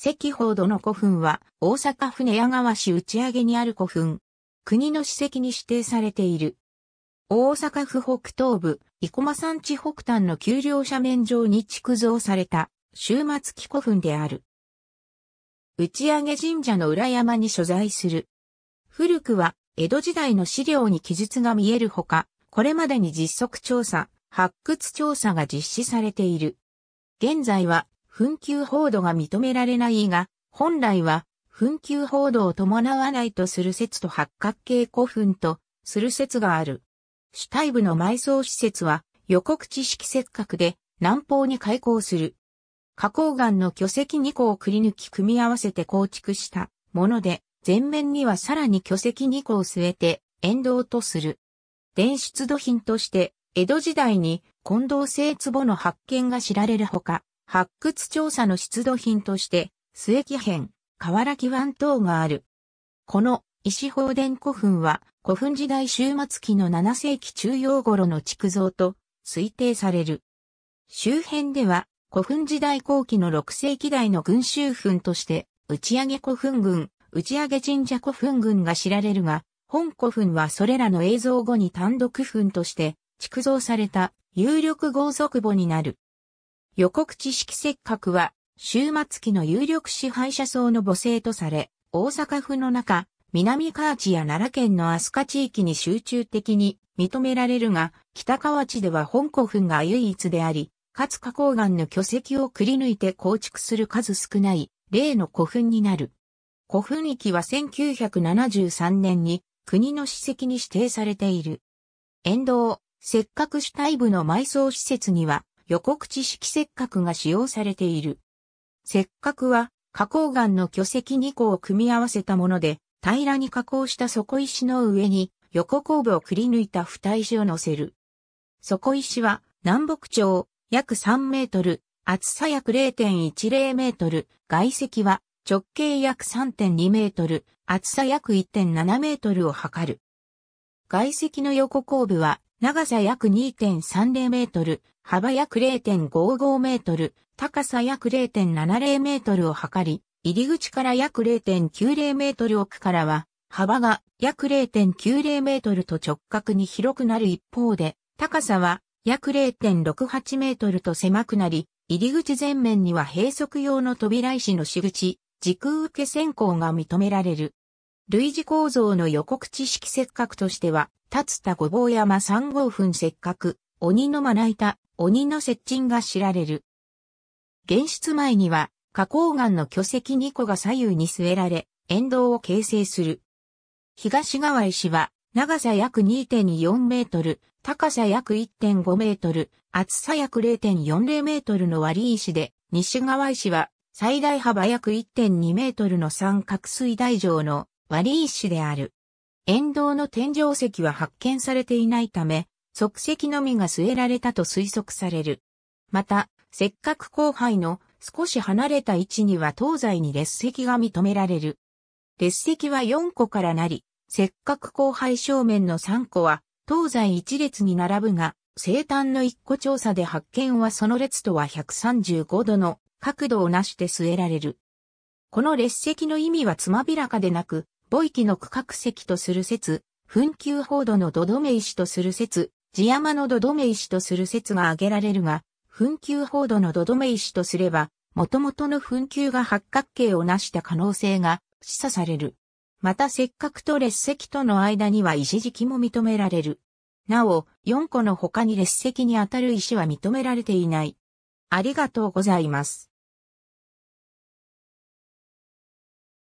石宝殿古墳は大阪府寝屋川市打ち上げにある古墳。国の史跡に指定されている。大阪府北東部、生駒山地北端の丘陵斜面上に築造された終末期古墳である。打ち上げ神社の裏山に所在する。古くは江戸時代の資料に記述が見えるほか、これまでに実測調査、発掘調査が実施されている。現在は紛糾報道が認められないが、本来は、紛糾報道を伴わないとする説と八角形古墳とする説がある。主体部の埋葬施設は予告知識切くで南方に開港する。花崗岩の巨石2個をくり抜き組み合わせて構築したもので、前面にはさらに巨石2個を据えて沿道とする。伝出土品として、江戸時代に近藤聖壺の発見が知られるほか、発掘調査の出土品として、末木編、河原木湾等がある。この石宝殿古墳は古墳時代終末期の7世紀中央頃の築造と推定される。周辺では古墳時代後期の6世紀代の群衆墳として打上げ古墳群、打上げ神社古墳群が知られるが、本古墳はそれらの映像後に単独墳として築造された有力豪族墓になる。予告知識かくは、終末期の有力支配者層の母性とされ、大阪府の中、南河内や奈良県の飛鳥地域に集中的に認められるが、北河内では本古墳が唯一であり、かつ花崗岩の巨石をくり抜いて構築する数少ない、例の古墳になる。古墳域は1973年に国の史跡に指定されている。沿道、せっかく主体部の埋葬施設には、横口式石角が使用されている。石角は花崗岩の巨石2個を組み合わせたもので、平らに加工した底石の上に横後部をくり抜いた二石を乗せる。底石は南北長、約3メートル、厚さ約0.10メートル、外石は直径約3.2メートル、厚さ約1.7メートルを測る。外石の横後部は長さ約2.30メートル、幅約0.55メートル、高さ約0.70メートルを測り、入り口から約0.90メートル奥からは、幅が約0.90メートルと直角に広くなる一方で、高さは約0.68メートルと狭くなり、入り口前面には閉塞用の扉石の仕口、時空受け線行が認められる。類似構造の予告知識せっかくとしては、立田五坊山三号墳せっかく、鬼のまな板、鬼の接近が知られる。現出前には、花崗岩の巨石2個が左右に据えられ、沿道を形成する。東川石は、長さ約2.4メートル、高さ約1.5メートル、厚さ約0.40メートルの割石で、西川石は最大幅約1.2メートルの三角水大城の割石である。沿道の天井石は発見されていないため、即席のみが据えられたと推測される。また、せっかく後輩の少し離れた位置には東西に列石が認められる。列石は4個からなり、せっかく後輩正面の3個は東西一列に並ぶが、生誕の1個調査で発見はその列とは135度の角度をなして据えられる。この列石の意味はつまびらかでなく、母域の区画石とする説、紛糾報道のドメ石とする説、地山のドメ石とする説が挙げられるが、紛糾報道のドメ石とすれば、元々の紛糾が八角形を成した可能性が示唆される。またせっかくと列石との間には石敷きも認められる。なお、4個の他に列石にあたる石は認められていない。ありがとうございます。